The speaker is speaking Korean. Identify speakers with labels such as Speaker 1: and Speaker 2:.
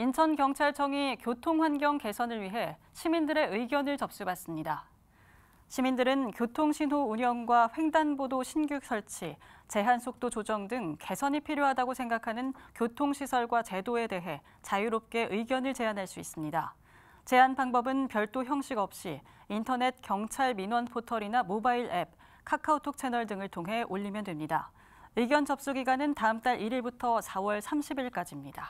Speaker 1: 인천경찰청이 교통환경 개선을 위해 시민들의 의견을 접수받습니다. 시민들은 교통신호 운영과 횡단보도 신규 설치, 제한속도 조정 등 개선이 필요하다고 생각하는 교통시설과 제도에 대해 자유롭게 의견을 제안할 수 있습니다. 제안 방법은 별도 형식 없이 인터넷 경찰 민원 포털이나 모바일 앱, 카카오톡 채널 등을 통해 올리면 됩니다. 의견 접수 기간은 다음 달 1일부터 4월 30일까지입니다.